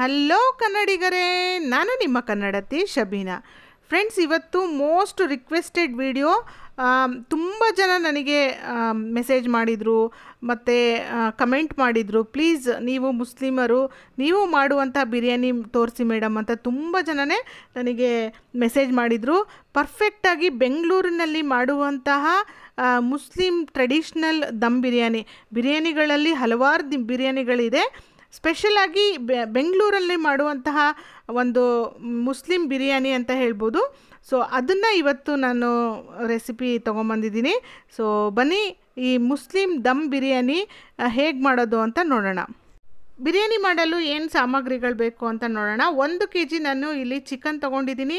hello ಕನ್ನಡಿಗರೇ ನಾನು ನಿಮ್ಮ ಕನ್ನಡತಿ ಶಬೀನಾ ಫ್ರೆಂಡ್ಸ್ ಇವತ್ತು ಮೋಸ್ಟ್ ರಿಕ್ವೆಸ್ಟೆಡ್ ವಿಡಿಯೋ ತುಂಬ ಜನ ನನಗೆ ಮೆಸೇಜ್ ಮಾಡಿದರು ಮತ್ತು ಕಮೆಂಟ್ ಮಾಡಿದರು ಪ್ಲೀಸ್ ನೀವು ಮುಸ್ಲಿಮರು ನೀವು ಮಾಡುವಂಥ ಬಿರಿಯಾನಿ ತೋರಿಸಿ ಮೇಡಮ್ ಅಂತ ತುಂಬ ಜನನೇ ನನಗೆ ಮೆಸೇಜ್ ಮಾಡಿದರು ಪರ್ಫೆಕ್ಟಾಗಿ ಬೆಂಗಳೂರಿನಲ್ಲಿ ಮಾಡುವಂತಹ ಮುಸ್ಲಿಂ ಟ್ರೆಡಿಷ್ನಲ್ ದಮ್ ಬಿರಿಯಾನಿ ಬಿರಿಯಾನಿಗಳಲ್ಲಿ ಹಲವಾರು ಬಿರಿಯಾನಿಗಳಿದೆ ಸ್ಪೆಷಲಾಗಿ ಬೆಂಗಳೂರಲ್ಲಿ ಮಾಡುವಂತಹ ಒಂದು ಮುಸ್ಲಿಂ ಬಿರಿಯಾನಿ ಅಂತ ಹೇಳ್ಬೋದು ಸೊ ಅದನ್ನು ಇವತ್ತು ನಾನು ರೆಸಿಪಿ ತೊಗೊಂಬಂದಿದ್ದೀನಿ ಸೊ ಬನ್ನಿ ಈ ಮುಸ್ಲಿಂ ದಮ್ ಬಿರಿಯಾನಿ ಹೇಗೆ ಮಾಡೋದು ಅಂತ ನೋಡೋಣ ಬಿರಿಯಾನಿ ಮಾಡಲು ಏನು ಸಾಮಗ್ರಿಗಳು ಬೇಕು ಅಂತ ನೋಡೋಣ ಒಂದು ಕೆ ಜಿ ನಾನು ಇಲ್ಲಿ ಚಿಕನ್ ತೊಗೊಂಡಿದ್ದೀನಿ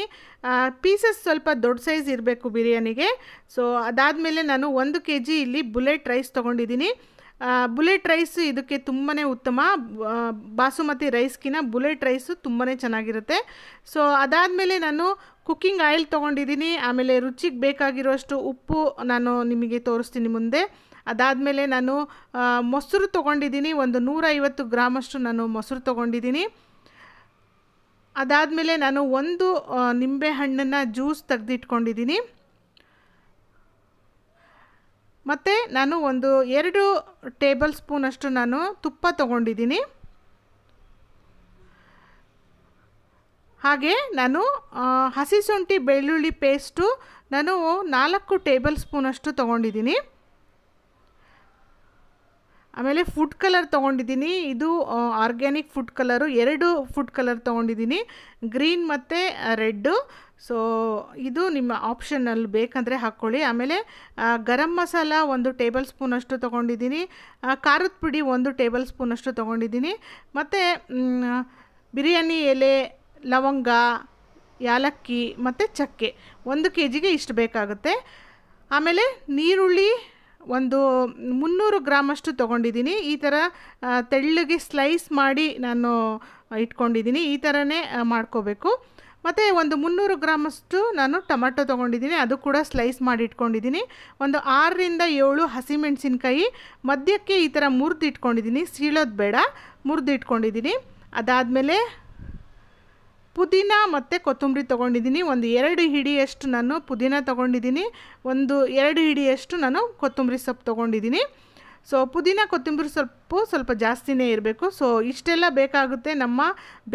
ಪೀಸಸ್ ಸ್ವಲ್ಪ ದೊಡ್ಡ ಸೈಜ್ ಇರಬೇಕು ಬಿರಿಯಾನಿಗೆ ಸೊ ಅದಾದಮೇಲೆ ನಾನು ಒಂದು ಕೆ ಜಿ ಇಲ್ಲಿ ಬುಲೆಟ್ ರೈಸ್ ತೊಗೊಂಡಿದ್ದೀನಿ ಬುಲೆಟ್ ರೈಸು ಇದಕ್ಕೆ ತುಂಬಾ ಉತ್ತಮ ಬಾಸುಮತಿ ರೈಸ್ಗಿನ ಬುಲೆಟ್ ರೈಸು ತುಂಬಾ ಚೆನ್ನಾಗಿರುತ್ತೆ ಸೊ ಅದಾದಮೇಲೆ ನಾನು ಕುಕ್ಕಿಂಗ್ ಆಯಿಲ್ ತೊಗೊಂಡಿದ್ದೀನಿ ಆಮೇಲೆ ರುಚಿಗೆ ಬೇಕಾಗಿರೋಷ್ಟು ಉಪ್ಪು ನಾನು ನಿಮಗೆ ತೋರಿಸ್ತೀನಿ ಮುಂದೆ ಅದಾದಮೇಲೆ ನಾನು ಮೊಸರು ತೊಗೊಂಡಿದ್ದೀನಿ ಒಂದು ನೂರೈವತ್ತು ಗ್ರಾಮಷ್ಟು ನಾನು ಮೊಸರು ತೊಗೊಂಡಿದ್ದೀನಿ ಅದಾದಮೇಲೆ ನಾನು ಒಂದು ನಿಂಬೆ ಹಣ್ಣನ್ನು ಜ್ಯೂಸ್ ತೆಗೆದಿಟ್ಕೊಂಡಿದ್ದೀನಿ ಮತ್ತು ನಾನು ಒಂದು ಎರಡು ಟೇಬಲ್ ಸ್ಪೂನಷ್ಟು ನಾನು ತುಪ್ಪ ತಗೊಂಡಿದ್ದೀನಿ ಹಾಗೆ ನಾನು ಹಸಿ ಶುಂಠಿ ಬೆಳ್ಳುಳ್ಳಿ ಪೇಸ್ಟು ನಾನು ನಾಲ್ಕು ಟೇಬಲ್ ಸ್ಪೂನಷ್ಟು ತೊಗೊಂಡಿದ್ದೀನಿ ಆಮೇಲೆ ಫುಡ್ ಕಲರ್ ತೊಗೊಂಡಿದ್ದೀನಿ ಇದು ಆರ್ಗ್ಯಾನಿಕ್ ಫುಡ್ ಕಲರು ಎರಡು ಫುಡ್ ಕಲರ್ ತೊಗೊಂಡಿದ್ದೀನಿ ಗ್ರೀನ್ ಮತ್ತು ರೆಡ್ಡು ಸೊ ಇದು ನಿಮ್ಮ ಆಪ್ಷನಲ್ಲಿ ಬೇಕಂದರೆ ಹಾಕ್ಕೊಳ್ಳಿ ಆಮೇಲೆ ಗರಂ ಮಸಾಲ ಒಂದು ಟೇಬಲ್ ಸ್ಪೂನಷ್ಟು ತೊಗೊಂಡಿದ್ದೀನಿ ಖಾರದ ಪುಡಿ ಒಂದು ಟೇಬಲ್ ಸ್ಪೂನಷ್ಟು ತೊಗೊಂಡಿದ್ದೀನಿ ಮತ್ತು ಬಿರಿಯಾನಿ ಎಲೆ ಲವಂಗ ಯಾಲಕ್ಕಿ ಮತ್ತು ಚಕ್ಕೆ ಒಂದು ಕೆ ಜಿಗೆ ಇಷ್ಟು ಬೇಕಾಗುತ್ತೆ ಆಮೇಲೆ ನೀರುಳ್ಳಿ ಒಂದು ಮುನ್ನೂರು ಗ್ರಾಮಷ್ಟು ತೊಗೊಂಡಿದ್ದೀನಿ ಈ ಥರ ತೆಳ್ಳಗೆ ಸ್ಲೈಸ್ ಮಾಡಿ ನಾನು ಇಟ್ಕೊಂಡಿದ್ದೀನಿ ಈ ಥರನೇ ಮಾಡ್ಕೋಬೇಕು ಮತ್ತು ಒಂದು ಮುನ್ನೂರು ಗ್ರಾಮಷ್ಟು ನಾನು ಟೊಮಾಟೊ ತೊಗೊಂಡಿದ್ದೀನಿ ಅದು ಕೂಡ ಸ್ಲೈಸ್ ಮಾಡಿ ಇಟ್ಕೊಂಡಿದ್ದೀನಿ ಒಂದು ಆರರಿಂದ ಏಳು ಹಸಿಮೆಣಸಿನ್ಕಾಯಿ ಮಧ್ಯಕ್ಕೆ ಈ ಥರ ಮುರಿದು ಇಟ್ಕೊಂಡಿದ್ದೀನಿ ಸೀಳೋದು ಬೇಡ ಮುರಿದು ಇಟ್ಕೊಂಡಿದ್ದೀನಿ ಅದಾದಮೇಲೆ ಪುದೀನ ಮತ್ತು ಕೊತ್ತಂಬರಿ ತೊಗೊಂಡಿದ್ದೀನಿ ಒಂದು ಎರಡು ಹಿಡಿಯಷ್ಟು ನಾನು ಪುದೀನ ತೊಗೊಂಡಿದ್ದೀನಿ ಒಂದು ಎರಡು ಹಿಡಿಯಷ್ಟು ನಾನು ಕೊತ್ತಂಬರಿ ಸೊಪ್ಪು ತೊಗೊಂಡಿದ್ದೀನಿ ಸೊ ಪುದೀನ ಕೊತ್ತಂಬರಿ ಸೊಪ್ಪು ಸ್ವಲ್ಪ ಜಾಸ್ತಿನೇ ಇರಬೇಕು ಸೊ ಇಷ್ಟೆಲ್ಲ ಬೇಕಾಗುತ್ತೆ ನಮ್ಮ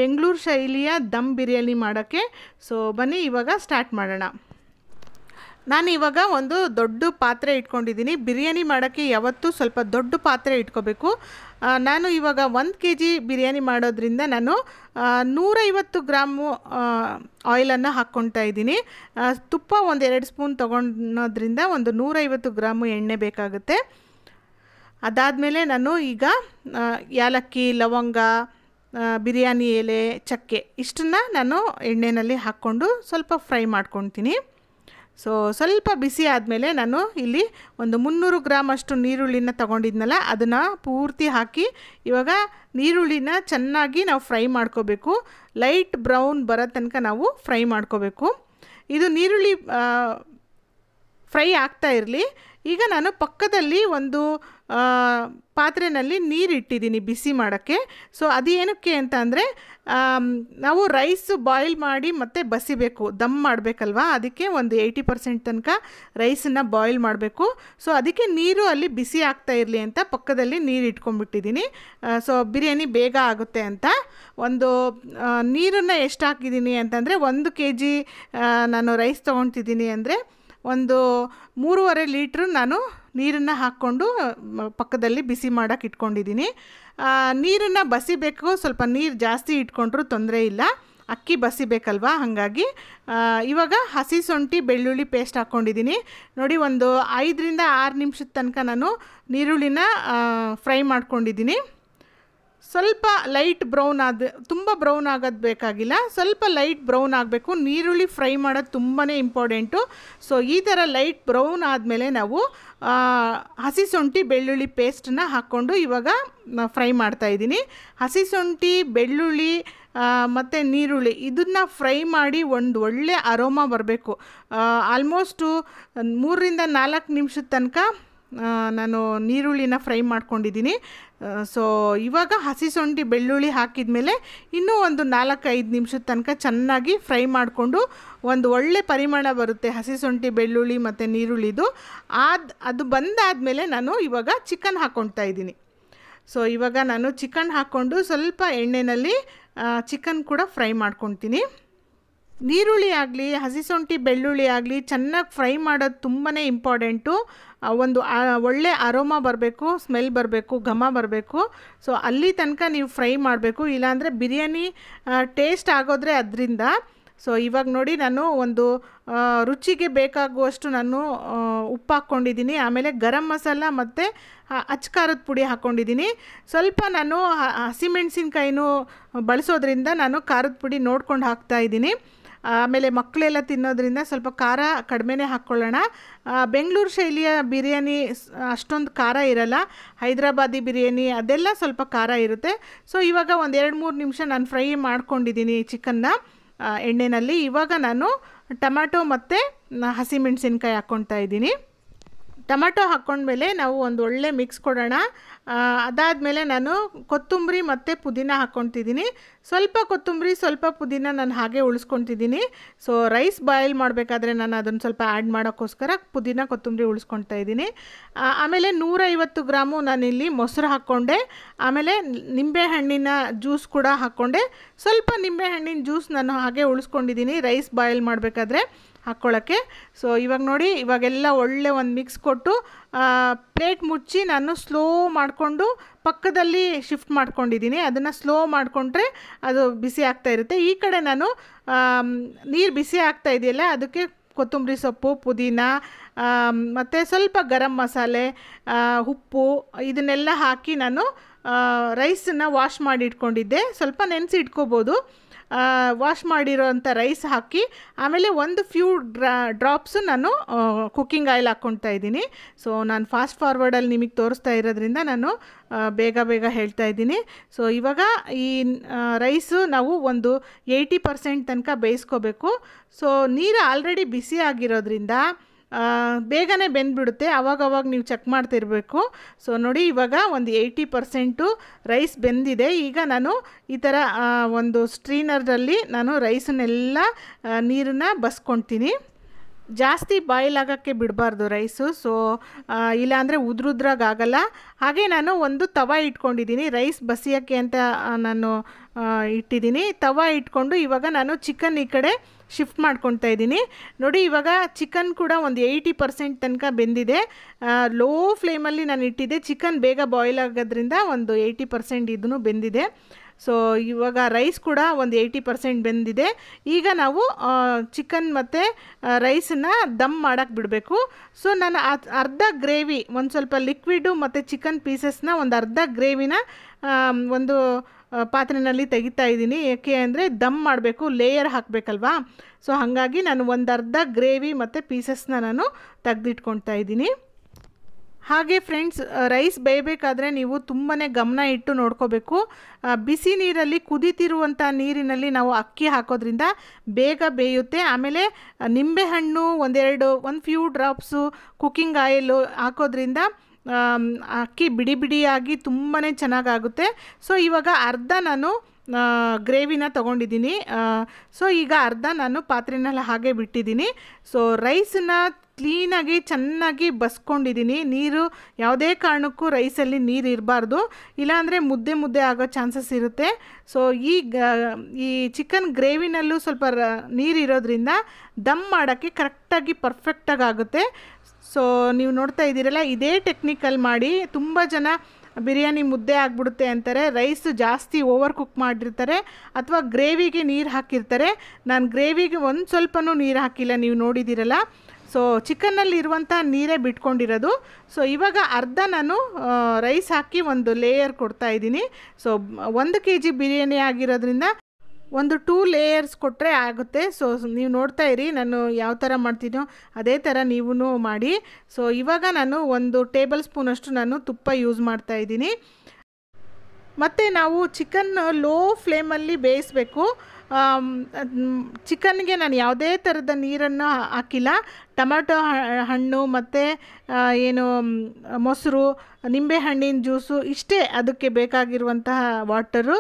ಬೆಂಗಳೂರು ಶೈಲಿಯ ದಮ್ ಬಿರಿಯಾನಿ ಮಾಡೋಕ್ಕೆ ಸೊ ಬನ್ನಿ ಇವಾಗ ಸ್ಟಾರ್ಟ್ ಮಾಡೋಣ ನಾನು ಇವಾಗ ಒಂದು ದೊಡ್ಡ ಪಾತ್ರೆ ಇಟ್ಕೊಂಡಿದ್ದೀನಿ ಬಿರಿಯಾನಿ ಮಾಡೋಕ್ಕೆ ಯಾವತ್ತೂ ಸ್ವಲ್ಪ ದೊಡ್ಡ ಪಾತ್ರೆ ಇಟ್ಕೋಬೇಕು ನಾನು ಇವಾಗ ಒಂದು ಕೆ ಜಿ ಬಿರಿಯಾನಿ ಮಾಡೋದ್ರಿಂದ ನಾನು ನೂರೈವತ್ತು ಗ್ರಾಮು ಆಯಿಲನ್ನು ಹಾಕ್ಕೊಳ್ತಾ ಇದ್ದೀನಿ ತುಪ್ಪ ಒಂದು ಎರಡು ಸ್ಪೂನ್ ತೊಗೊಳೋದ್ರಿಂದ ಒಂದು ನೂರೈವತ್ತು ಗ್ರಾಮು ಎಣ್ಣೆ ಬೇಕಾಗುತ್ತೆ ಅದಾದಮೇಲೆ ನಾನು ಈಗ ಯಾಲಕ್ಕಿ ಲವಂಗ ಬಿರಿಯಾನಿ ಎಲೆ ಚಕ್ಕೆ ಇಷ್ಟನ್ನು ನಾನು ಎಣ್ಣೆಯಲ್ಲಿ ಹಾಕ್ಕೊಂಡು ಸ್ವಲ್ಪ ಫ್ರೈ ಮಾಡ್ಕೊತೀನಿ ಸೊ ಸ್ವಲ್ಪ ಬಿಸಿ ಆದಮೇಲೆ ನಾನು ಇಲ್ಲಿ ಒಂದು ಮುನ್ನೂರು ಗ್ರಾಮ್ ಅಷ್ಟು ನೀರುಳ್ಳಿನ ತಗೊಂಡಿದ್ನಲ್ಲ ಅದನ್ನು ಪೂರ್ತಿ ಹಾಕಿ ಇವಾಗ ನೀರುಳ್ಳಿನ ಚೆನ್ನಾಗಿ ನಾವು ಫ್ರೈ ಮಾಡ್ಕೋಬೇಕು ಲೈಟ್ ಬ್ರೌನ್ ಬರೋ ತನಕ ನಾವು ಫ್ರೈ ಮಾಡ್ಕೋಬೇಕು ಇದು ನೀರುಳ್ಳಿ ಫ್ರೈ ಆಗ್ತಾ ಇರಲಿ ಈಗ ನಾನು ಪಕ್ಕದಲ್ಲಿ ಒಂದು ಪಾತ್ರೆಯಲ್ಲಿ ನೀರಿಟ್ಟಿದ್ದೀನಿ ಬಿಸಿ ಮಾಡೋಕ್ಕೆ ಸೊ ಅದು ಏನಕ್ಕೆ ಅಂತ ಅಂದರೆ ನಾವು ರೈಸ್ ಬಾಯ್ಲ್ ಮಾಡಿ ಮತ್ತೆ ಬಸಿಬೇಕು ದಮ್ ಮಾಡಬೇಕಲ್ವಾ ಅದಕ್ಕೆ ಒಂದು ಏಯ್ಟಿ ಪರ್ಸೆಂಟ್ ತನಕ ರೈಸನ್ನು ಬಾಯ್ಲ್ ಮಾಡಬೇಕು ಸೊ ಅದಕ್ಕೆ ನೀರು ಅಲ್ಲಿ ಬಿಸಿ ಆಗ್ತಾ ಇರಲಿ ಅಂತ ಪಕ್ಕದಲ್ಲಿ ನೀರು ಇಟ್ಕೊಂಡ್ಬಿಟ್ಟಿದ್ದೀನಿ ಸೊ ಬಿರಿಯಾನಿ ಬೇಗ ಆಗುತ್ತೆ ಅಂತ ಒಂದು ನೀರನ್ನು ಎಷ್ಟು ಹಾಕಿದ್ದೀನಿ ಅಂತಂದರೆ ಒಂದು ಕೆ ಜಿ ನಾನು ರೈಸ್ ತೊಗೊತಿದ್ದೀನಿ ಅಂದರೆ ಒಂದು ಮೂರುವರೆ ಲೀಟ್ರ್ ನಾನು ನೀರನ್ನು ಹಾಕ್ಕೊಂಡು ಪಕ್ಕದಲ್ಲಿ ಬಿಸಿ ಮಾಡೋಕೆ ಇಟ್ಕೊಂಡಿದ್ದೀನಿ ನೀರನ್ನು ಬಸಿಬೇಕು ಸ್ವಲ್ಪ ನೀರು ಜಾಸ್ತಿ ಇಟ್ಕೊಂಡ್ರೂ ತೊಂದರೆ ಇಲ್ಲ ಅಕ್ಕಿ ಬಸಿಬೇಕಲ್ವಾ ಹಾಗಾಗಿ ಇವಾಗ ಹಸಿ ಶುಂಠಿ ಬೆಳ್ಳುಳ್ಳಿ ಪೇಸ್ಟ್ ಹಾಕ್ಕೊಂಡಿದ್ದೀನಿ ನೋಡಿ ಒಂದು ಐದರಿಂದ ಆರು ನಿಮಿಷದ ತನಕ ನಾನು ನೀರುಳ್ಳಿನ ಫ್ರೈ ಮಾಡ್ಕೊಂಡಿದ್ದೀನಿ ಸ್ವಲ್ಪ ಲೈಟ್ ಬ್ರೌನ್ ಆದ ತುಂಬ ಬ್ರೌನ್ ಆಗೋದು ಬೇಕಾಗಿಲ್ಲ ಸ್ವಲ್ಪ ಲೈಟ್ ಬ್ರೌನ್ ಆಗಬೇಕು ನೀರುಳ್ಳಿ ಫ್ರೈ ಮಾಡೋದು ತುಂಬಾ ಇಂಪಾರ್ಟೆಂಟು ಸೊ ಈ ಥರ ಲೈಟ್ ಬ್ರೌನ್ ಆದಮೇಲೆ ನಾವು ಹಸಿ ಶುಂಠಿ ಬೆಳ್ಳುಳ್ಳಿ ಪೇಸ್ಟನ್ನ ಹಾಕ್ಕೊಂಡು ಇವಾಗ ಫ್ರೈ ಮಾಡ್ತಾಯಿದ್ದೀನಿ ಹಸಿ ಶುಂಠಿ ಬೆಳ್ಳುಳ್ಳಿ ಮತ್ತು ನೀರುಳ್ಳಿ ಇದನ್ನು ಫ್ರೈ ಮಾಡಿ ಒಂದು ಒಳ್ಳೆ ಅರೋಮಾ ಬರಬೇಕು ಆಲ್ಮೋಸ್ಟು ಮೂರರಿಂದ ನಾಲ್ಕು ನಿಮಿಷದ ತನಕ ನಾನು ನೀರುಳ್ಳಿನ ಫ್ರೈ ಮಾಡ್ಕೊಂಡಿದ್ದೀನಿ ಸೊ ಇವಾಗ ಹಸಿ ಶುಂಠಿ ಬೆಳ್ಳುಳ್ಳಿ ಹಾಕಿದ ಮೇಲೆ ಇನ್ನೂ ಒಂದು ನಾಲ್ಕೈದು ನಿಮಿಷದ ತನಕ ಚೆನ್ನಾಗಿ ಫ್ರೈ ಮಾಡಿಕೊಂಡು ಒಂದು ಒಳ್ಳೆ ಪರಿಮಾಣ ಬರುತ್ತೆ ಹಸಿ ಶುಂಠಿ ಬೆಳ್ಳುಳ್ಳಿ ಮತ್ತು ನೀರುಳ್ಳಿದು ಅದು ಅದು ಬಂದಾದಮೇಲೆ ನಾನು ಇವಾಗ ಚಿಕನ್ ಹಾಕ್ಕೊಳ್ತಾ ಇದ್ದೀನಿ ಸೊ ಇವಾಗ ನಾನು ಚಿಕನ್ ಹಾಕ್ಕೊಂಡು ಸ್ವಲ್ಪ ಎಣ್ಣೆಯಲ್ಲಿ ಚಿಕನ್ ಕೂಡ ಫ್ರೈ ಮಾಡ್ಕೊತೀನಿ ನೀರುಳ್ಳಿ ಆಗಲಿ ಹಸಿ ಶುಂಠಿ ಬೆಳ್ಳುಳ್ಳಿ ಆಗಲಿ ಚೆನ್ನಾಗಿ ಫ್ರೈ ಮಾಡೋದು ತುಂಬಾ ಇಂಪಾರ್ಟೆಂಟು ಒಂದು ಒಳ್ಳೆ ಅರೋಮ ಬರಬೇಕು ಸ್ಮೆಲ್ ಬರಬೇಕು ಘಮ ಬರಬೇಕು ಸೊ ಅಲ್ಲಿ ತನಕ ನೀವು ಫ್ರೈ ಮಾಡಬೇಕು ಇಲ್ಲಾಂದರೆ ಬಿರಿಯಾನಿ ಟೇಸ್ಟ್ ಆಗೋದ್ರೆ ಅದರಿಂದ ಸೊ ಇವಾಗ ನೋಡಿ ನಾನು ಒಂದು ರುಚಿಗೆ ಬೇಕಾಗುವಷ್ಟು ನಾನು ಉಪ್ಪು ಹಾಕ್ಕೊಂಡಿದ್ದೀನಿ ಆಮೇಲೆ ಗರಂ ಮಸಾಲ ಮತ್ತು ಖಾರದ ಪುಡಿ ಹಾಕ್ಕೊಂಡಿದ್ದೀನಿ ಸ್ವಲ್ಪ ನಾನು ಹಸಿಮೆಣಸಿನ್ಕಾಯಿನೂ ಬಳಸೋದ್ರಿಂದ ನಾನು ಖಾರದ ಪುಡಿ ನೋಡ್ಕೊಂಡು ಹಾಕ್ತಾಯಿದ್ದೀನಿ ಆಮೇಲೆ ಮಕ್ಕಳೆಲ್ಲ ತಿನ್ನೋದ್ರಿಂದ ಸ್ವಲ್ಪ ಖಾರ ಕಡಿಮೆನೇ ಹಾಕ್ಕೊಳ್ಳೋಣ ಬೆಂಗಳೂರು ಶೈಲಿಯ ಬಿರಿಯಾನಿ ಅಷ್ಟೊಂದು ಖಾರ ಇರಲ್ಲ ಹೈದರಾಬಾದಿ ಬಿರಿಯಾನಿ ಅದೆಲ್ಲ ಸ್ವಲ್ಪ ಖಾರ ಇರುತ್ತೆ ಸೊ ಇವಾಗ ಒಂದು ಎರಡು ಮೂರು ನಿಮಿಷ ನಾನು ಫ್ರೈ ಮಾಡ್ಕೊಂಡಿದ್ದೀನಿ ಚಿಕನ್ನ ಎಣ್ಣೆಯಲ್ಲಿ ಇವಾಗ ನಾನು ಟೊಮ್ಯಾಟೊ ಮತ್ತು ಹಸಿಮೆಣಸಿನ್ಕಾಯಿ ಹಾಕ್ಕೊತಾ ಇದ್ದೀನಿ ಟೊಮೆಟೊ ಹಾಕ್ಕೊಂಡ್ಮೇಲೆ ನಾವು ಒಂದು ಒಳ್ಳೆ ಮಿಕ್ಸ್ ಕೊಡೋಣ ಅದಾದಮೇಲೆ ನಾನು ಕೊತ್ತಂಬರಿ ಮತ್ತು ಪುದೀನ ಹಾಕ್ಕೊತಿದ್ದೀನಿ ಸ್ವಲ್ಪ ಕೊತ್ತಂಬರಿ ಸ್ವಲ್ಪ ಪುದೀನ ನಾನು ಹಾಗೆ ಉಳಿಸ್ಕೊತಿದ್ದೀನಿ ಸೊ ರೈಸ್ ಬಾಯ್ಲ್ ಮಾಡಬೇಕಾದ್ರೆ ನಾನು ಅದನ್ನು ಸ್ವಲ್ಪ ಆ್ಯಡ್ ಮಾಡೋಕ್ಕೋಸ್ಕರ ಪುದೀನ ಕೊತ್ತಂಬರಿ ಉಳಿಸ್ಕೊಳ್ತಾ ಇದ್ದೀನಿ ಆಮೇಲೆ ನೂರೈವತ್ತು ಗ್ರಾಮು ನಾನಿಲ್ಲಿ ಮೊಸರು ಹಾಕ್ಕೊಂಡೆ ಆಮೇಲೆ ನಿಂಬೆಹಣ್ಣಿನ ಜ್ಯೂಸ್ ಕೂಡ ಹಾಕ್ಕೊಂಡೆ ಸ್ವಲ್ಪ ನಿಂಬೆಹಣ್ಣಿನ ಜ್ಯೂಸ್ ನಾನು ಹಾಗೆ ಉಳಿಸ್ಕೊಂಡಿದ್ದೀನಿ ರೈಸ್ ಬಾಯ್ಲ್ ಮಾಡಬೇಕಾದ್ರೆ ಹಾಕ್ಕೊಳ್ಳೋಕ್ಕೆ ಸೊ ಇವಾಗ ನೋಡಿ ಇವಾಗೆಲ್ಲ ಒಳ್ಳೆ ಒಂದು ಮಿಕ್ಸ್ ಕೊಟ್ಟು ಪ್ಲೇಟ್ ಮುಚ್ಚಿ ನಾನು ಸ್ಲೋ ಮಾಡಿಕೊಂಡು ಪಕ್ಕದಲ್ಲಿ ಶಿಫ್ಟ್ ಮಾಡ್ಕೊಂಡಿದ್ದೀನಿ ಅದನ್ನು ಸ್ಲೋ ಮಾಡಿಕೊಂಡ್ರೆ ಅದು ಬಿಸಿ ಆಗ್ತಾ ಇರುತ್ತೆ ಈ ಕಡೆ ನಾನು ನೀರು ಬಿಸಿ ಆಗ್ತಾ ಇದೆಯಲ್ಲ ಅದಕ್ಕೆ ಕೊತ್ತಂಬರಿ ಸೊಪ್ಪು ಪುದೀನ ಮತ್ತು ಸ್ವಲ್ಪ ಗರಂ ಮಸಾಲೆ ಉಪ್ಪು ಇದನ್ನೆಲ್ಲ ಹಾಕಿ ನಾನು ರೈಸನ್ನು ವಾಶ್ ಮಾಡಿ ಇಟ್ಕೊಂಡಿದ್ದೆ ಸ್ವಲ್ಪ ನೆನೆಸಿ ಇಟ್ಕೋಬೋದು ವಾಶ್ ಮಾಡಿರೋ ಅಂಥ ರೈಸ್ ಹಾಕಿ ಆಮೇಲೆ ಒಂದು ಫ್ಯೂ ಡ್ರಾ ಡ್ರಾಪ್ಸು ನಾನು ಕುಕ್ಕಿಂಗ್ ಆಯಿಲ್ ಹಾಕ್ಕೊಳ್ತಾ ಇದ್ದೀನಿ ಸೊ ನಾನು ಫಾಸ್ಟ್ ಫಾರ್ವರ್ಡಲ್ಲಿ ನಿಮಗೆ ತೋರಿಸ್ತಾ ಇರೋದ್ರಿಂದ ನಾನು ಬೇಗ ಬೇಗ ಹೇಳ್ತಾ ಇದ್ದೀನಿ ಸೊ ಇವಾಗ ಈ ರೈಸು ನಾವು ಒಂದು ಏಯ್ಟಿ ಪರ್ಸೆಂಟ್ ತನಕ ಬೇಯಿಸ್ಕೋಬೇಕು ಸೊ ನೀರು ಆಲ್ರೆಡಿ ಬಿಸಿ ಆಗಿರೋದ್ರಿಂದ ಬೇಗನೆ ಬೆಂದ್ಬಿಡುತ್ತೆ ಅವಾಗವಾಗ ನೀವು ಚೆಕ್ ಮಾಡ್ತಿರಬೇಕು ಸೊ ನೋಡಿ ಇವಾಗ ಒಂದು ಏಯ್ಟಿ ಪರ್ಸೆಂಟು ರೈಸ್ ಬೆಂದಿದೆ ಈಗ ನಾನು ಈ ಥರ ಒಂದು ಸ್ಟ್ರೀನರಲ್ಲಿ ನಾನು ರೈಸನ್ನೆಲ್ಲ ನೀರನ್ನ ಬಸ್ಕೊಳ್ತೀನಿ ಜಾಸ್ತಿ ಬಾಯ್ಲ್ ಆಗೋಕ್ಕೆ ಬಿಡಬಾರ್ದು ರೈಸು ಸೊ ಇಲ್ಲಾಂದರೆ ಉದ್ರುದ್ರಾಗಲ್ಲ ಹಾಗೆ ನಾನು ಒಂದು ತವ ಇಟ್ಕೊಂಡಿದ್ದೀನಿ ರೈಸ್ ಬಸಿಯೋಕ್ಕೆ ಅಂತ ನಾನು ಇಟ್ಟಿದ್ದೀನಿ ತವ ಇಟ್ಕೊಂಡು ಇವಾಗ ನಾನು ಚಿಕನ್ ಈ ಕಡೆ ಶಿಫ್ಟ್ ಮಾಡ್ಕೊತಾ ಇದ್ದೀನಿ ನೋಡಿ ಇವಾಗ ಚಿಕನ್ ಕೂಡ ಒಂದು ಏಯ್ಟಿ ಪರ್ಸೆಂಟ್ ತನಕ ಬೆಂದಿದೆ ಲೋ ಫ್ಲೇಮಲ್ಲಿ ನಾನು ಇಟ್ಟಿದ್ದೆ ಚಿಕನ್ ಬೇಗ ಬಾಯ್ಲ್ ಆಗೋದ್ರಿಂದ ಒಂದು ಏಯ್ಟಿ ಪರ್ಸೆಂಟ್ ಇದನ್ನು ಬೆಂದಿದೆ ಸೊ ಇವಾಗ ರೈಸ್ ಕೂಡ ಒಂದು ಏಯ್ಟಿ ಪರ್ಸೆಂಟ್ ಬೆಂದಿದೆ ಈಗ ನಾವು ಚಿಕನ್ ಮತ್ತು ರೈಸನ್ನ ದಮ್ ಮಾಡೋಕ್ಕೆ ಬಿಡಬೇಕು ಸೊ ನಾನು ಅರ್ಧ ಗ್ರೇವಿ ಒಂದು ಸ್ವಲ್ಪ ಲಿಕ್ವಿಡು ಮತ್ತು ಚಿಕನ್ ಪೀಸಸ್ನ ಒಂದು ಅರ್ಧ ಗ್ರೇವಿನ ಒಂದು ಪಾತ್ರೆಯಲ್ಲಿ ತೆಗಿತಾ ಇದ್ದೀನಿ ಏಕೆ ಅಂದರೆ ದಮ್ ಮಾಡಬೇಕು ಲೇಯರ್ ಹಾಕಬೇಕಲ್ವಾ ಸೊ ಹಾಗಾಗಿ ನಾನು ಒಂದು ಅರ್ಧ ಗ್ರೇವಿ ಮತ್ತು ಪೀಸಸ್ನ ನಾನು ತೆಗೆದಿಟ್ಕೊಳ್ತಾ ಇದ್ದೀನಿ ಹಾಗೆ ಫ್ರೆಂಡ್ಸ್ ರೈಸ್ ಬೇಯಬೇಕಾದ್ರೆ ನೀವು ತುಂಬಾ ಗಮನ ಇಟ್ಟು ನೋಡ್ಕೋಬೇಕು ಬಿಸಿ ನೀರಲ್ಲಿ ಕುದಿತಿರುವಂಥ ನೀರಿನಲ್ಲಿ ನಾವು ಅಕ್ಕಿ ಹಾಕೋದ್ರಿಂದ ಬೇಗ ಬೇಯುತ್ತೆ ಆಮೇಲೆ ನಿಂಬೆಹಣ್ಣು ಒಂದೆರಡು ಒಂದು ಫ್ಯೂ ಡ್ರಾಪ್ಸು ಕುಕ್ಕಿಂಗ್ ಆಯಿಲು ಹಾಕೋದ್ರಿಂದ ಅಕ್ಕಿ ಬಿಡಿ ಬಿಡಿಯಾಗಿ ತುಂಬಾ ಚೆನ್ನಾಗಾಗುತ್ತೆ ಸೊ ಇವಾಗ ಅರ್ಧ ನಾನು ಗ್ರೇವಿನ ತೊಗೊಂಡಿದ್ದೀನಿ ಸೊ ಈಗ ಅರ್ಧ ನಾನು ಪಾತ್ರೆನಲ್ಲಿ ಹಾಗೆ ಬಿಟ್ಟಿದ್ದೀನಿ ಸೊ ರೈಸನ್ನ ಕ್ಲೀನಾಗಿ ಚೆನ್ನಾಗಿ ಬಸ್ಕೊಂಡಿದ್ದೀನಿ ನೀರು ಯಾವುದೇ ಕಾರಣಕ್ಕೂ ರೈಸಲ್ಲಿ ನೀರು ಇರಬಾರ್ದು ಇಲ್ಲಾಂದರೆ ಮುದ್ದೆ ಮುದ್ದೆ ಆಗೋ ಚಾನ್ಸಸ್ ಇರುತ್ತೆ ಸೊ ಈ ಗ ಈ ಚಿಕನ್ ಗ್ರೇವಿನಲ್ಲೂ ಸ್ವಲ್ಪ ರ ಇರೋದ್ರಿಂದ ದಮ್ ಮಾಡೋಕ್ಕೆ ಕರೆಕ್ಟಾಗಿ ಪರ್ಫೆಕ್ಟಾಗಿ ಆಗುತ್ತೆ ಸೊ ನೀವು ನೋಡ್ತಾ ಇದ್ದೀರಲ್ಲ ಇದೇ ಟೆಕ್ನಿಕಲ್ಲಿ ಮಾಡಿ ತುಂಬ ಜನ ಬಿರಿಯಾನಿ ಮುದ್ದೆ ಆಗಿಬಿಡುತ್ತೆ ಅಂತಾರೆ ರೈಸ್ ಜಾಸ್ತಿ ಓವರ್ ಕುಕ್ ಮಾಡಿರ್ತಾರೆ ಅಥವಾ ಗ್ರೇವಿಗೆ ನೀರು ಹಾಕಿರ್ತಾರೆ ನಾನು ಗ್ರೇವಿಗೆ ಒಂದು ಸ್ವಲ್ಪನೂ ನೀರು ಹಾಕಿಲ್ಲ ನೀವು ನೋಡಿದ್ದೀರಲ್ಲ ಸೊ ಇರುವಂಥ ನೀರೇ ಬಿಟ್ಕೊಂಡಿರೋದು ಸೊ ಇವಾಗ ಅರ್ಧ ನಾನು ರೈಸ್ ಹಾಕಿ ಒಂದು ಲೇಯರ್ ಕೊಡ್ತಾ ಇದ್ದೀನಿ ಸೊ ಒಂದು ಕೆ ಜಿ ಬಿರಿಯಾನಿ ಆಗಿರೋದ್ರಿಂದ ಒಂದು ಟೂ ಲೇಯರ್ಸ್ ಕೊಟ್ಟರೆ ಆಗುತ್ತೆ ಸೊ ನೀವು ನೋಡ್ತಾ ಇರಿ ನಾನು ಯಾವ ಥರ ಮಾಡ್ತೀನೋ ಅದೇ ಥರ ನೀವೂ ಮಾಡಿ ಸೊ ಇವಾಗ ನಾನು ಒಂದು ಟೇಬಲ್ ಸ್ಪೂನಷ್ಟು ನಾನು ತುಪ್ಪ ಯೂಸ್ ಮಾಡ್ತಾ ಇದ್ದೀನಿ ಮತ್ತು ನಾವು ಚಿಕನ್ ಲೋ ಫ್ಲೇಮಲ್ಲಿ ಬೇಯಿಸಬೇಕು ಚಿಕನ್ಗೆ ನಾನು ಯಾವುದೇ ಥರದ ನೀರನ್ನು ಹಾಕಿಲ್ಲ ಟೊಮ್ಯಾಟೊ ಹಣ್ಣು ಮತ್ತು ಏನು ಮೊಸರು ನಿಂಬೆಹಣ್ಣಿನ ಜ್ಯೂಸು ಇಷ್ಟೇ ಅದಕ್ಕೆ ಬೇಕಾಗಿರುವಂತಹ ವಾಟರು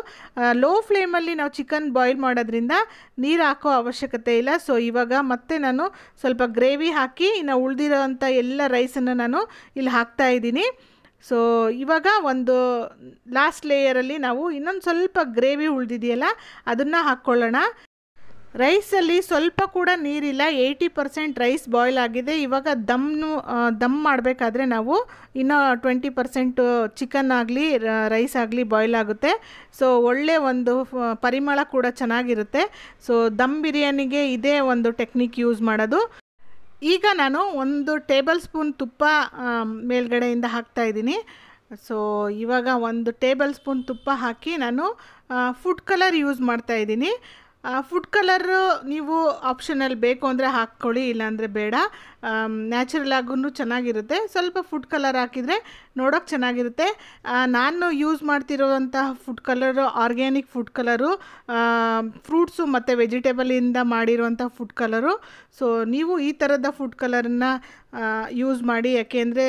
ಲೋ ಫ್ಲೇಮಲ್ಲಿ ನಾವು ಚಿಕನ್ ಬಾಯ್ಲ್ ಮಾಡೋದ್ರಿಂದ ನೀರು ಹಾಕೋ ಅವಶ್ಯಕತೆ ಇಲ್ಲ ಸೊ ಇವಾಗ ಮತ್ತೆ ನಾನು ಸ್ವಲ್ಪ ಗ್ರೇವಿ ಹಾಕಿ ಇನ್ನು ಉಳಿದಿರೋವಂಥ ಎಲ್ಲ ರೈಸನ್ನು ನಾನು ಇಲ್ಲಿ ಹಾಕ್ತಾ ಇದ್ದೀನಿ ಸೊ ಇವಾಗ ಒಂದು ಲಾಸ್ಟ್ ಲೇಯರಲ್ಲಿ ನಾವು ಇನ್ನೊಂದು ಸ್ವಲ್ಪ ಗ್ರೇವಿ ಉಳಿದಿದೆಯಲ್ಲ ಅದನ್ನು ಹಾಕ್ಕೊಳ್ಳೋಣ ರೈಸಲ್ಲಿ ಸ್ವಲ್ಪ ಕೂಡ ನೀರಿಲ್ಲ ಏಯ್ಟಿ ಪರ್ಸೆಂಟ್ ರೈಸ್ ಬಾಯ್ಲ್ ಆಗಿದೆ ಇವಾಗ ದಮ್ನು ದಮ್ ಮಾಡಬೇಕಾದ್ರೆ ನಾವು ಇನ್ನೂ ಟ್ವೆಂಟಿ ಪರ್ಸೆಂಟು ಚಿಕನ್ ಆಗಲಿ ರೈಸ್ ಆಗಲಿ ಬಾಯ್ಲ್ ಆಗುತ್ತೆ ಸೊ ಒಳ್ಳೆ ಒಂದು ಪರಿಮಳ ಕೂಡ ಚೆನ್ನಾಗಿರುತ್ತೆ ಸೊ ದಮ್ ಬಿರಿಯಾನಿಗೆ ಇದೇ ಒಂದು ಟೆಕ್ನಿಕ್ ಯೂಸ್ ಮಾಡೋದು ಈಗ ನಾನು ಒಂದು ಟೇಬಲ್ ಸ್ಪೂನ್ ತುಪ್ಪ ಮೇಲ್ಗಡೆಯಿಂದ ಇದ್ದೀನಿ ಸೊ ಇವಾಗ ಒಂದು ಟೇಬಲ್ ಸ್ಪೂನ್ ತುಪ್ಪ ಹಾಕಿ ನಾನು ಫುಡ್ ಕಲರ್ ಯೂಸ್ ಮಾಡ್ತಾ ಇದ್ದೀನಿ ಫುಡ್ ಕಲರು ನೀವು ಆಪ್ಷನಲ್ಲಿ ಬೇಕು ಅಂದರೆ ಹಾಕ್ಕೊಳ್ಳಿ ಇಲ್ಲಾಂದರೆ ಬೇಡ ನ್ಯಾಚುರಲ್ ಆಗೂ ಚೆನ್ನಾಗಿರುತ್ತೆ ಸ್ವಲ್ಪ ಫುಡ್ ಕಲರ್ ಹಾಕಿದರೆ ನೋಡೋಕ್ಕೆ ಚೆನ್ನಾಗಿರುತ್ತೆ ನಾನು ಯೂಸ್ ಮಾಡ್ತಿರೋವಂತಹ food colour organic food colour fruits ಮತ್ತು ವೆಜಿಟೇಬಲಿಂದ ಮಾಡಿರುವಂಥ ಫುಡ್ ಕಲರು ಸೊ ನೀವು ಈ ಥರದ ಫುಡ್ ಕಲರನ್ನು ಯೂಸ್ ಮಾಡಿ ಯಾಕೆಂದರೆ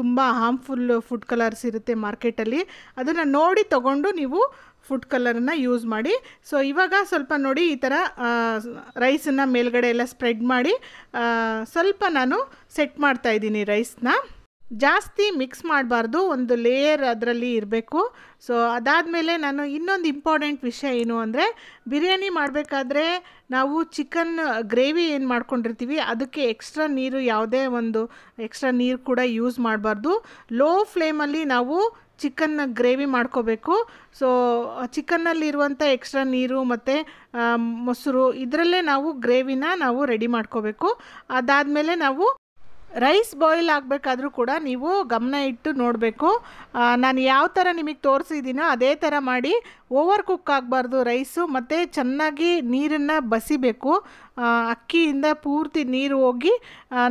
ತುಂಬ ಹಾರ್ಮ್ಫುಲ್ ಫುಡ್ ಕಲರ್ಸ್ ಇರುತ್ತೆ ಮಾರ್ಕೆಟಲ್ಲಿ ಅದನ್ನು ನೋಡಿ ತಗೊಂಡು ನೀವು ಫುಡ್ ಕಲರನ್ನು ಯೂಸ್ ಮಾಡಿ ಸೊ ಇವಾಗ ಸ್ವಲ್ಪ ನೋಡಿ ಈ ಥರ ರೈಸನ್ನು ಮೇಲ್ಗಡೆ ಎಲ್ಲ ಸ್ಪ್ರೆಡ್ ಮಾಡಿ ಸ್ವಲ್ಪ ನಾನು ಸೆಟ್ ಮಾಡ್ತಾ ಇದ್ದೀನಿ ರೈಸ್ನ ಜಾಸ್ತಿ ಮಿಕ್ಸ್ ಮಾಡಬಾರ್ದು ಒಂದು ಲೇಯರ್ ಅದರಲ್ಲಿ ಇರಬೇಕು ಸೊ ಅದಾದಮೇಲೆ ನಾನು ಇನ್ನೊಂದು ಇಂಪಾರ್ಟೆಂಟ್ ವಿಷಯ ಏನು ಅಂದರೆ ಬಿರಿಯಾನಿ ಮಾಡಬೇಕಾದ್ರೆ ನಾವು ಚಿಕನ್ ಗ್ರೇವಿ ಏನು ಮಾಡ್ಕೊಂಡಿರ್ತೀವಿ ಅದಕ್ಕೆ ಎಕ್ಸ್ಟ್ರಾ ನೀರು ಯಾವುದೇ ಒಂದು ಎಕ್ಸ್ಟ್ರಾ ನೀರು ಕೂಡ ಯೂಸ್ ಮಾಡಬಾರ್ದು ಲೋ ಫ್ಲೇಮಲ್ಲಿ ನಾವು ಚಿಕನ್ನ ಗ್ರೇವಿ ಮಾಡ್ಕೋಬೇಕು ಸೊ ಚಿಕನ್ನಲ್ಲಿರುವಂಥ ಎಕ್ಸ್ಟ್ರಾ ನೀರು ಮತ್ತು ಮೊಸರು ಇದರಲ್ಲೇ ನಾವು ಗ್ರೇವಿನ ನಾವು ರೆಡಿ ಮಾಡ್ಕೋಬೇಕು ಅದಾದಮೇಲೆ ನಾವು ರೈಸ್ ಬಾಯ್ಲ್ ಆಗಬೇಕಾದ್ರೂ ಕೂಡ ನೀವು ಗಮನ ಇಟ್ಟು ನೋಡಬೇಕು ನಾನು ಯಾವ ಥರ ನಿಮಗೆ ತೋರಿಸಿದ್ದೀನೋ ಅದೇ ಥರ ಮಾಡಿ ಓವರ್ ಕುಕ್ ಆಗಬಾರ್ದು ರೈಸು ಮತ್ತು ಚೆನ್ನಾಗಿ ನೀರನ್ನು ಬಸಿಬೇಕು ಅಕ್ಕಿಯಿಂದ ಪೂರ್ತಿ ನೀರು ಹೋಗಿ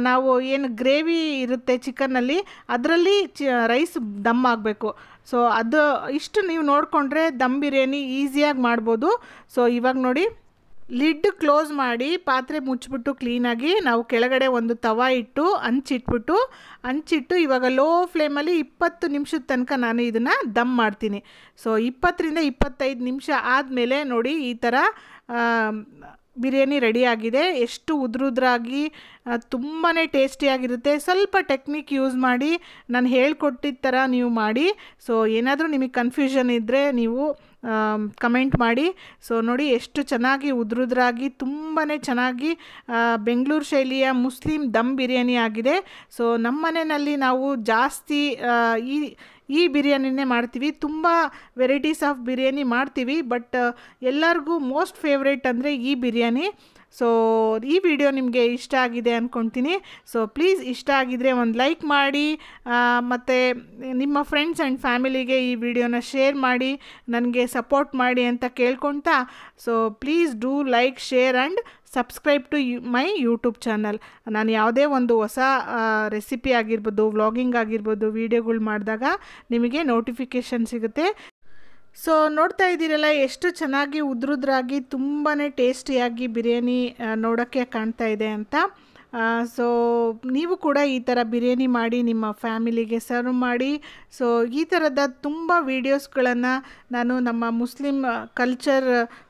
ನಾವು ಏನು ಗ್ರೇವಿ ಇರುತ್ತೆ ಚಿಕನ್ನಲ್ಲಿ ಅದರಲ್ಲಿ ಚ ರೈಸ್ ದಮ್ ಆಗಬೇಕು ಸೊ ಅದು ಇಷ್ಟು ನೀವು ನೋಡಿಕೊಂಡ್ರೆ ದಮ್ ಬಿರಿಯಾನಿ ಈಸಿಯಾಗಿ ಮಾಡ್ಬೋದು ಸೊ ಇವಾಗ ನೋಡಿ ಲಿಡ್ ಕ್ಲೋಸ್ ಮಾಡಿ ಪಾತ್ರೆ ಮುಚ್ಚಿಬಿಟ್ಟು ಕ್ಲೀನಾಗಿ ನಾವು ಕೆಳಗಡೆ ಒಂದು ತವ ಇಟ್ಟು ಹಂಚಿಟ್ಬಿಟ್ಟು ಹಂಚಿಟ್ಟು ಇವಾಗ ಲೋ ಫ್ಲೇಮಲ್ಲಿ ಇಪ್ಪತ್ತು ನಿಮಿಷದ ತನಕ ನಾನು ಇದನ್ನು ದಮ್ ಮಾಡ್ತೀನಿ ಸೊ ಇಪ್ಪತ್ತರಿಂದ ಇಪ್ಪತ್ತೈದು ನಿಮಿಷ ಆದಮೇಲೆ ನೋಡಿ ಈ ಥರ ಬಿರಿಯಾನಿ ರೆಡಿಯಾಗಿದೆ ಎಷ್ಟು ಉದ್ರುದ್ರಾಗಿ ತುಂಬಾ ಟೇಸ್ಟಿಯಾಗಿರುತ್ತೆ ಸ್ವಲ್ಪ ಟೆಕ್ನಿಕ್ ಯೂಸ್ ಮಾಡಿ ನಾನು ಹೇಳ್ಕೊಟ್ಟಿದ್ದ ಥರ ನೀವು ಮಾಡಿ ಸೊ ಏನಾದರೂ ನಿಮಗೆ ಕನ್ಫ್ಯೂಷನ್ ಇದ್ದರೆ ನೀವು ಕಮೆಂಟ್ ಮಾಡಿ ಸೊ ನೋಡಿ ಎಷ್ಟು ಚೆನ್ನಾಗಿ ಉದ್ರುದ್ರಾಗಿ ತುಂಬಾ ಚೆನ್ನಾಗಿ ಬೆಂಗಳೂರು ಶೈಲಿಯ ಮುಸ್ಲಿಂ ದಮ್ ಬಿರಿಯಾನಿ ಆಗಿದೆ ಸೊ ನಮ್ಮ ಮನೆಯಲ್ಲಿ ನಾವು ಜಾಸ್ತಿ ಈ ಈ ಬಿರಿಯಾನಿನೇ ಮಾಡ್ತೀವಿ ತುಂಬ ವೆರೈಟೀಸ್ ಆಫ್ ಬಿರಿಯಾನಿ ಮಾಡ್ತೀವಿ ಬಟ್ ಎಲ್ಲರಿಗೂ ಮೋಸ್ಟ್ ಫೇವ್ರೇಟ್ ಅಂದರೆ ಈ ಬಿರಿಯಾನಿ ಸೊ ಈ ವಿಡಿಯೋ ನಿಮಗೆ ಇಷ್ಟ ಆಗಿದೆ ಅಂದ್ಕೊತೀನಿ ಸೊ ಪ್ಲೀಸ್ ಇಷ್ಟ ಆಗಿದ್ರೆ ಒಂದು ಲೈಕ್ ಮಾಡಿ ಮತ್ತು ನಿಮ್ಮ ಫ್ರೆಂಡ್ಸ್ ಆ್ಯಂಡ್ ಫ್ಯಾಮಿಲಿಗೆ ಈ ವಿಡಿಯೋನ ಶೇರ್ ಮಾಡಿ ನನಗೆ ಸಪೋರ್ಟ್ ಮಾಡಿ ಅಂತ ಕೇಳ್ಕೊತಾ so please do like share and subscribe to my YouTube channel ನಾನು ಯಾವುದೇ ಒಂದು ಹೊಸ ರೆಸಿಪಿ ಆಗಿರ್ಬೋದು ವ್ಲಾಗಿಂಗ್ ಆಗಿರ್ಬೋದು ವೀಡಿಯೋಗಳು ಮಾಡಿದಾಗ ನಿಮಗೆ ನೋಟಿಫಿಕೇಷನ್ ಸಿಗುತ್ತೆ ಸೊ ನೋಡ್ತಾ ಇದ್ದೀರಲ್ಲ ಎಷ್ಟು ಚೆನ್ನಾಗಿ ಉದ್ರುದ್ರಾಗಿ ತುಂಬಾ ಟೇಸ್ಟಿಯಾಗಿ ಬಿರಿಯಾನಿ ನೋಡೋಕ್ಕೆ ಕಾಣ್ತಾ ಇದೆ ಅಂತ ಸೊ ನೀವು ಕೂಡ ಈ ಥರ ಬಿರಿಯಾನಿ ಮಾಡಿ ನಿಮ್ಮ ಫ್ಯಾಮಿಲಿಗೆ ಸರ್ವ್ ಮಾಡಿ ಸೊ ಈ ಥರದ ತುಂಬ ವೀಡಿಯೋಸ್ಗಳನ್ನು ನಾನು ನಮ್ಮ ಮುಸ್ಲಿಮ್ ಕಲ್ಚರ್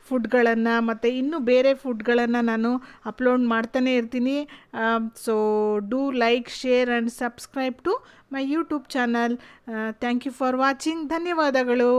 ಫುಡ್ಗಳನ್ನು ಮತ್ತು ಇನ್ನೂ ಬೇರೆ ಫುಡ್ಗಳನ್ನು ನಾನು ಅಪ್ಲೋಡ್ ಮಾಡ್ತಾನೆ ಇರ್ತೀನಿ so do like share and subscribe to my YouTube channel thank you for watching ಧನ್ಯವಾದಗಳು